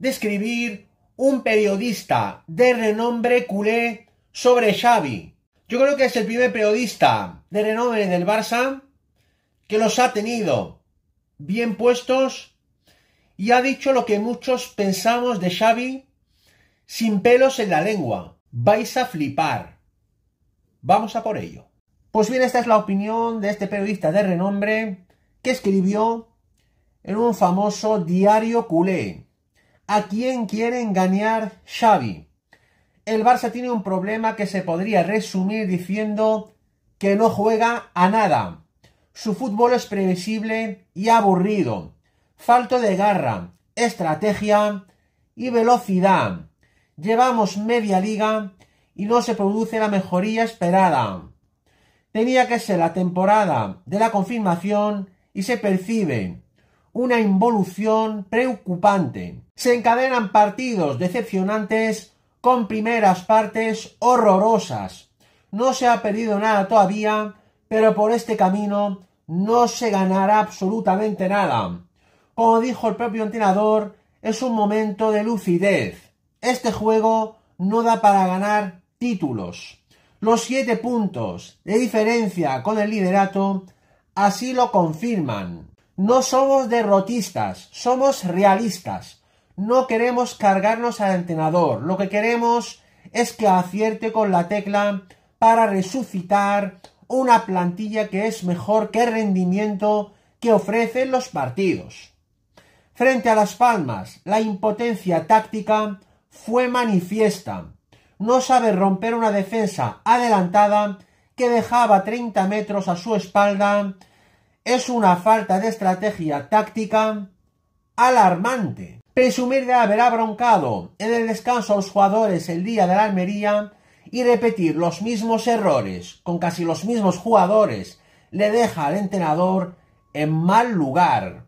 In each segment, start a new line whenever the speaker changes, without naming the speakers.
describir un periodista de renombre culé sobre Xavi. Yo creo que es el primer periodista de renombre del Barça que los ha tenido bien puestos y ha dicho lo que muchos pensamos de Xavi sin pelos en la lengua. Vais a flipar. Vamos a por ello. Pues bien, esta es la opinión de este periodista de renombre que escribió en un famoso diario culé a quién quiere engañar Xavi. El Barça tiene un problema que se podría resumir diciendo que no juega a nada. Su fútbol es previsible y aburrido, falto de garra, estrategia y velocidad. Llevamos media liga y no se produce la mejoría esperada. Tenía que ser la temporada de la confirmación y se percibe una involución preocupante. Se encadenan partidos decepcionantes con primeras partes horrorosas. No se ha perdido nada todavía, pero por este camino no se ganará absolutamente nada. Como dijo el propio entrenador, es un momento de lucidez. Este juego no da para ganar títulos. Los siete puntos de diferencia con el liderato así lo confirman. No somos derrotistas, somos realistas. No queremos cargarnos al entrenador. Lo que queremos es que acierte con la tecla para resucitar una plantilla que es mejor que el rendimiento que ofrecen los partidos. Frente a Las Palmas, la impotencia táctica fue manifiesta. No sabe romper una defensa adelantada que dejaba 30 metros a su espalda es una falta de estrategia táctica alarmante. Presumir de haber abroncado en el descanso a los jugadores el día de la Almería y repetir los mismos errores con casi los mismos jugadores le deja al entrenador en mal lugar.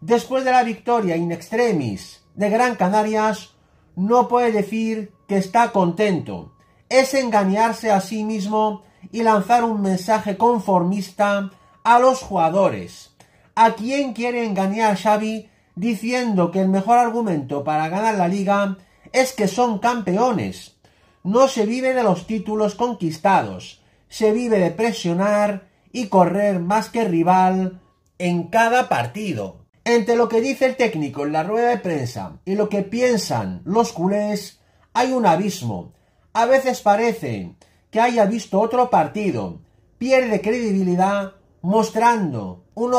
Después de la victoria in extremis de Gran Canarias, no puede decir que está contento. Es engañarse a sí mismo y lanzar un mensaje conformista a los jugadores. ¿A quién quiere engañar Xavi diciendo que el mejor argumento para ganar la liga es que son campeones? No se vive de los títulos conquistados, se vive de presionar y correr más que rival en cada partido. Entre lo que dice el técnico en la rueda de prensa y lo que piensan los culés hay un abismo. A veces parece que haya visto otro partido, pierde credibilidad mostrando un,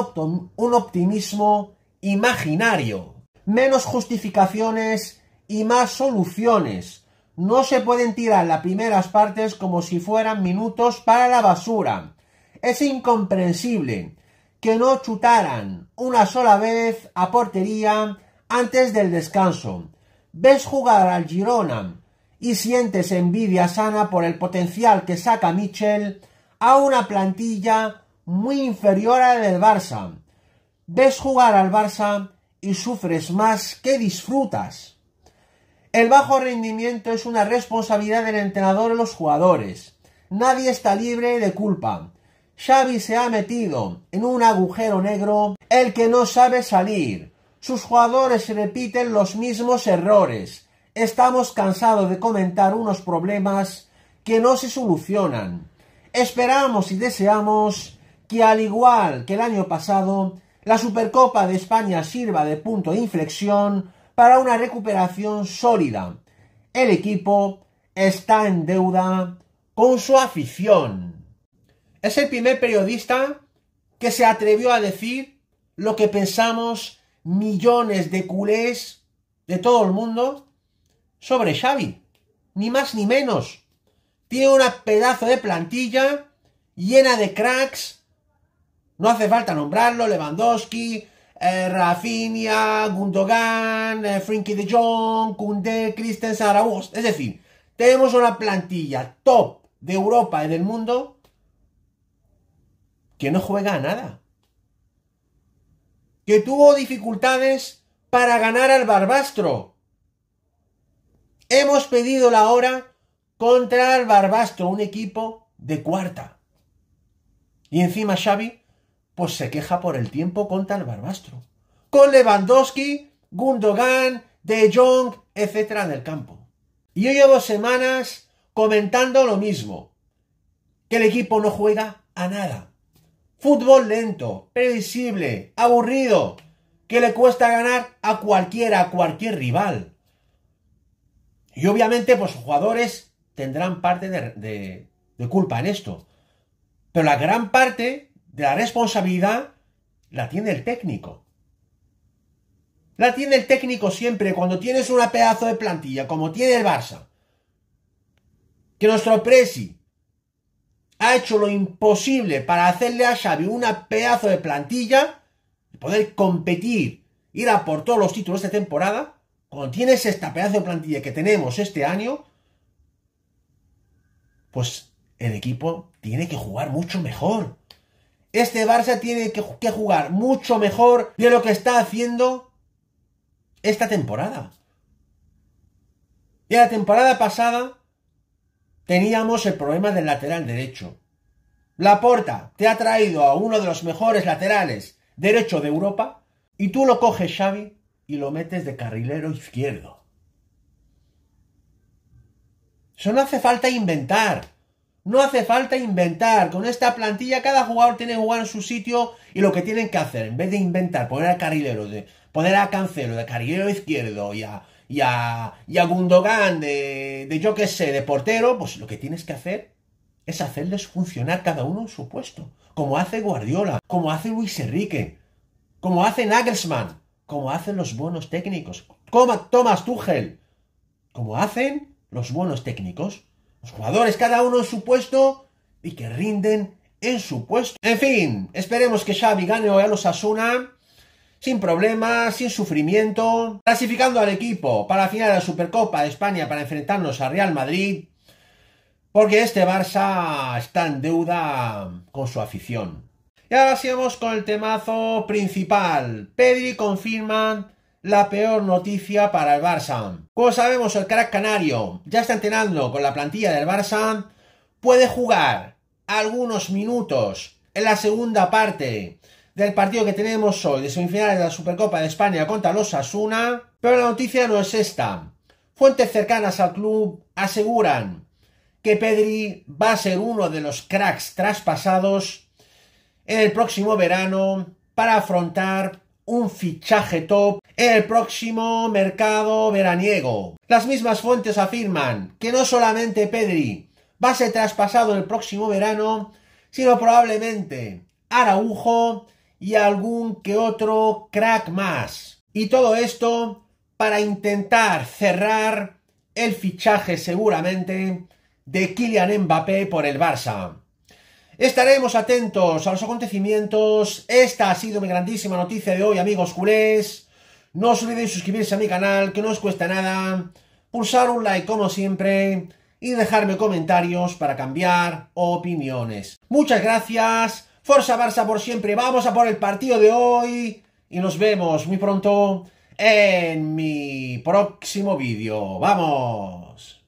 optimismo imaginario. Menos justificaciones y más soluciones. No se pueden tirar las primeras partes como si fueran minutos para la basura. Es incomprensible que no chutaran una sola vez a portería antes del descanso. Ves jugar al Girona y sientes envidia sana por el potencial que saca Mitchell a una plantilla muy inferior al del Barça. Ves jugar al Barça y sufres más que disfrutas. El bajo rendimiento es una responsabilidad del entrenador y los jugadores. Nadie está libre de culpa. Xavi se ha metido en un agujero negro el que no sabe salir. Sus jugadores repiten los mismos errores. Estamos cansados de comentar unos problemas que no se solucionan. Esperamos y deseamos que al igual que el año pasado, la Supercopa de España sirva de punto de inflexión para una recuperación sólida. El equipo está en deuda con su afición. Es el primer periodista que se atrevió a decir lo que pensamos millones de culés de todo el mundo sobre Xavi. Ni más ni menos. Tiene una pedazo de plantilla llena de cracks no hace falta nombrarlo, Lewandowski, eh, Rafinha, Gundogan, eh, Frankie de Jong, kundé, Christian Araúz. Es decir, tenemos una plantilla top de Europa y del mundo que no juega a nada. Que tuvo dificultades para ganar al Barbastro. Hemos pedido la hora contra el Barbastro, un equipo de cuarta. Y encima Xavi pues se queja por el tiempo contra el Barbastro. Con Lewandowski, Gundogan, De Jong, etcétera en el campo. Y yo llevo semanas comentando lo mismo. Que el equipo no juega a nada. Fútbol lento, previsible, aburrido, que le cuesta ganar a cualquiera, a cualquier rival. Y obviamente, pues los jugadores tendrán parte de culpa en esto. Pero la gran parte la responsabilidad la tiene el técnico. La tiene el técnico siempre cuando tienes una pedazo de plantilla como tiene el Barça. Que nuestro Presi ha hecho lo imposible para hacerle a Xavi una pedazo de plantilla poder competir, ir a por todos los títulos de temporada. Cuando tienes esta pedazo de plantilla que tenemos este año, pues el equipo tiene que jugar mucho mejor. Este Barça tiene que, jugar mucho mejor de lo que está haciendo esta temporada. Y la temporada pasada teníamos el problema del lateral derecho. La porta te ha traído a uno de los mejores laterales derecho de Europa y tú lo coges Xavi y lo metes de carrilero izquierdo. Eso no hace falta inventar. No hace falta inventar. Con esta plantilla cada jugador tiene que jugar en su sitio y lo que tienen que hacer, en vez de inventar, poner al carrilero, de, poner a Cancelo de carrilero izquierdo y a, y a, y a Gundogan de, de yo qué sé, de portero, pues lo que tienes que hacer es hacerles funcionar cada uno en su puesto, como hace Guardiola, como hace Luis Enrique, como hace Nagelsmann, como hacen los buenos técnicos, como Thomas Tuchel, como hacen los buenos técnicos. Los jugadores cada uno en su puesto y que rinden en su puesto. En fin, esperemos que Xavi gane hoy a los Asuna sin problemas, sin sufrimiento, clasificando al equipo para la final de la Supercopa de España para enfrentarnos a Real Madrid, porque este Barça está en deuda con su afición. Y ahora sigamos con el temazo principal. Pedri confirma la peor noticia para el Barça. Como sabemos, el crack canario ya está entrenando con la plantilla del Barça. Puede jugar algunos minutos en la segunda parte del partido que tenemos hoy de semifinales de la Supercopa de España contra los Asuna. Pero la noticia no es esta. Fuentes cercanas al club aseguran que Pedri va a ser uno de los cracks traspasados en el próximo verano para afrontar un fichaje top el próximo mercado veraniego. Las mismas fuentes afirman que no solamente Pedri va a ser traspasado el próximo verano, sino probablemente Araujo y algún que otro crack más. Y todo esto para intentar cerrar el fichaje seguramente de Kylian Mbappé por el Barça. Estaremos atentos a los acontecimientos. Esta ha sido mi grandísima noticia de hoy, amigos culés. No os olvidéis suscribirse a mi canal, que no os cuesta nada. Pulsar un like como siempre y dejarme comentarios para cambiar opiniones. Muchas gracias. Forza Barça por siempre. Vamos a por el partido de hoy. Y nos vemos muy pronto en mi próximo vídeo. ¡Vamos!